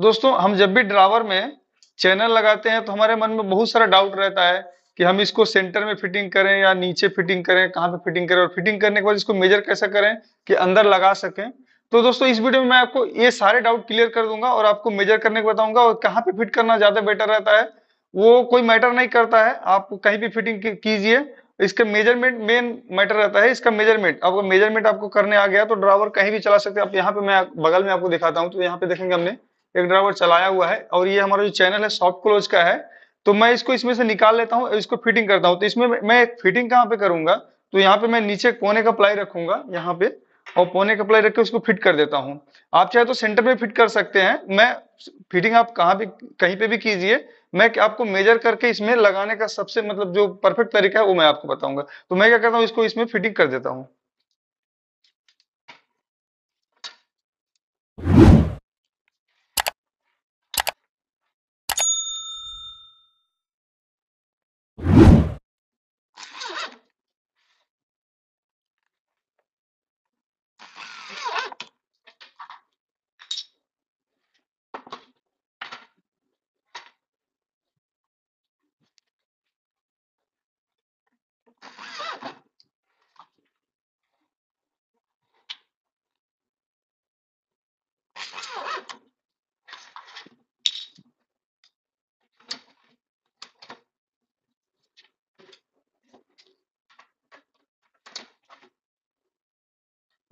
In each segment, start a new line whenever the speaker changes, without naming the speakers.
दोस्तों हम जब भी ड्रावर में चैनल लगाते हैं तो हमारे मन में बहुत सारा डाउट रहता है कि हम इसको सेंटर में फिटिंग करें या नीचे फिटिंग करें कहाँ पे फिटिंग करें और फिटिंग करने के बाद इसको मेजर कैसा करें कि अंदर लगा सकें तो दोस्तों इस वीडियो में मैं आपको ये सारे डाउट क्लियर कर दूंगा और आपको मेजर करने को बताऊंगा और कहाँ पे फिट करना ज्यादा बेटर रहता है वो कोई मैटर नहीं करता है आप कहीं भी फिटिंग कीजिए इसका मेजरमेंट मेन मैटर रहता है इसका मेजरमेंट आपको मेजरमेंट आपको करने आ गया तो ड्रावर कहीं भी चला सकते हैं आप यहाँ पे मैं बगल में आपको दिखाता हूँ तो यहाँ पे देखेंगे हमने एक ड्राइवर चलाया हुआ है और ये हमारा जो चैनल है सॉफ्ट क्लोज का है तो मैं इसको इसमें से निकाल लेता हूँ इसको फिटिंग करता हूँ तो इसमें मैं फिटिंग कहाँ पे करूंगा तो यहाँ पे मैं नीचे कोने का प्लाई रखूंगा यहाँ पे और पौने का प्लाई रख के उसको फिट कर देता हूँ आप चाहे तो सेंटर में फिट कर सकते हैं मैं फिटिंग आप कहाँ भी कहीं पे भी कीजिए मैं आपको मेजर करके इसमें लगाने का सबसे मतलब जो परफेक्ट तरीका है वो मैं आपको बताऊंगा तो मैं क्या करता हूँ इसको इसमें फिटिंग कर देता हूँ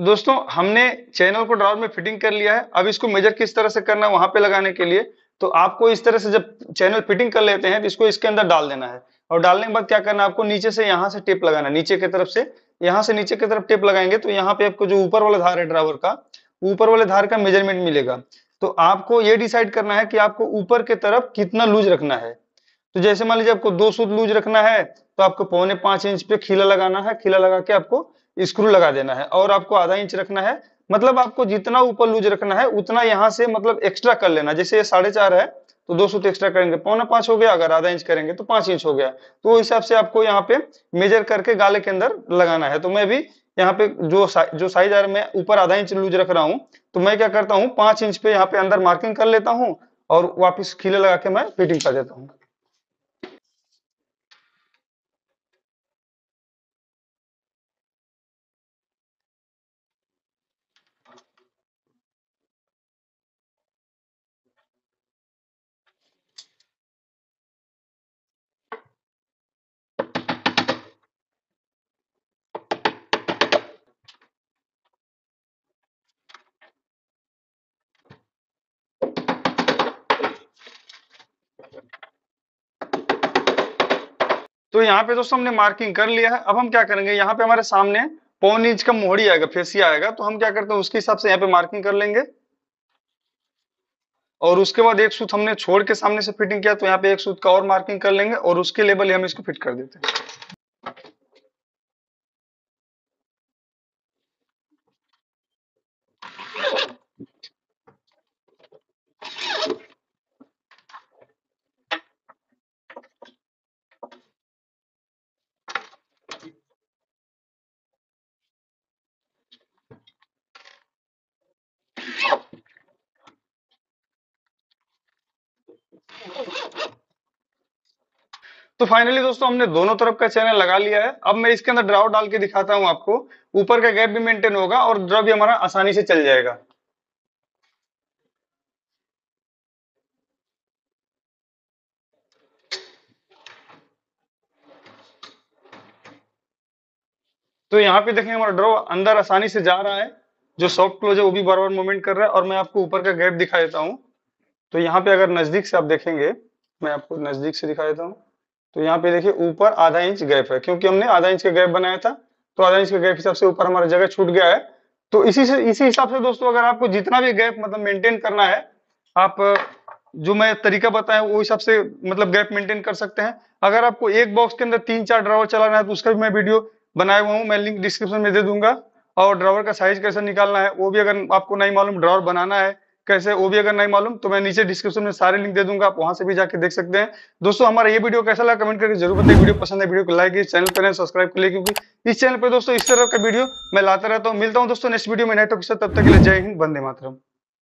दोस्तों हमने चैनल को ड्रावर में फिटिंग कर लिया है अब इसको मेजर किस तरह से करना है वहां पे लगाने के लिए तो आपको इस तरह से जब चैनल फिटिंग कर लेते हैं तो इसको इसके अंदर डाल देना है और डालने के बाद क्या करना है आपको नीचे से यहाँ से टेप लगाना है नीचे की तरफ से यहाँ से नीचे की तरफ टेप लगाएंगे तो यहाँ पे आपको जो ऊपर वाला धार है ड्रावर का ऊपर वाले धार का मेजरमेंट मिलेगा तो आपको ये डिसाइड करना है कि आपको ऊपर की तरफ कितना लूज रखना है तो जैसे मान लीजिए आपको दो सूद लूज रखना है तो आपको पौने पांच इंच पे खिला लगाना है खिला लगा के आपको स्क्रू लगा देना है और आपको आधा इंच रखना है मतलब आपको जितना ऊपर लूज रखना है उतना यहाँ से मतलब एक्स्ट्रा कर लेना जैसे ये साढ़े चार है तो दो सूत तो एक्स्ट्रा करेंगे पौना पांच हो गया अगर आधा इंच करेंगे तो पांच इंच हो गया तो हिसाब से आपको यहाँ पे मेजर करके गाले के अंदर लगाना है तो मैं भी यहाँ पे जो सा, जो साइज आ मैं ऊपर आधा इंच लूज रख रहा हूँ तो मैं क्या करता हूँ पांच इंच पे यहाँ पे अंदर मार्किंग कर लेता हूँ और वापिस खिले लगा के मैं फिटिंग कर देता हूँ तो यहाँ पे दोस्तों हमने मार्किंग कर लिया है अब हम क्या करेंगे यहाँ पे हमारे सामने पौन इंच का मोहड़ी आएगा फेसिया आएगा तो हम क्या करते हैं उसके हिसाब से यहाँ पे मार्किंग कर लेंगे और उसके बाद एक सूत हमने छोड़ के सामने से फिटिंग किया तो यहाँ पे एक सूत का और मार्किंग कर लेंगे और उसके लेवल हम इसको फिट कर देते हैं तो फाइनली दोस्तों हमने दोनों तरफ का चैनल लगा लिया है अब मैं इसके अंदर ड्राव डाल के दिखाता हूं आपको ऊपर का गैप भी मेंटेन होगा और ड्रा भी हमारा आसानी से चल जाएगा तो यहाँ पे देखें हमारा ड्रॉ अंदर आसानी से जा रहा है जो सॉफ्ट क्लोज है वो भी बार बार मूवमेंट कर रहा है और मैं आपको ऊपर का गैप दिखा देता हूं तो यहाँ पे अगर नजदीक से आप देखेंगे मैं आपको नजदीक से दिखा देता हूँ तो यहाँ पे देखिए ऊपर आधा इंच गैप है क्योंकि हमने आधा इंच का गैप बनाया था तो आधा इंच के गैप हिसाब से ऊपर हमारा जगह छूट गया है तो इसी से इसी हिसाब से दोस्तों अगर आपको जितना भी गैप मतलब मेंटेन करना है आप जो मैं तरीका बताया वो हिसाब से मतलब गैप मेंटेन कर सकते हैं अगर आपको एक बॉक्स के अंदर तीन चार ड्रावर चलाना है तो उसका भी मैं वीडियो बनाया हुआ हूँ मैं लिंक डिस्क्रिप्शन में दे दूंगा और ड्रावर का साइज कैसे निकालना है वो भी अगर आपको नहीं मालूम ड्रावर बनाना है कैसे वो भी अगर नहीं मालूम तो मैं नीचे डिस्क्रिप्शन में सारे लिंक दे दूंगा आप वहां से भी जाके देख सकते हैं दोस्तों हमारा ये वीडियो कैसा लगा कमेंट करके जरूर बताइए वीडियो पसंद है वीडियो को लाइक चैनल पर सब्सक्राइब कर ले क्योंकि इस चैनल पर दोस्तों इस तरह का वीडियो मैं लाता रहता हूँ मिलता हूँ दोस्तों नेक्स्ट वीडियो में नेटवर्क तब तक के लिए जय हिंद बंदे मातरम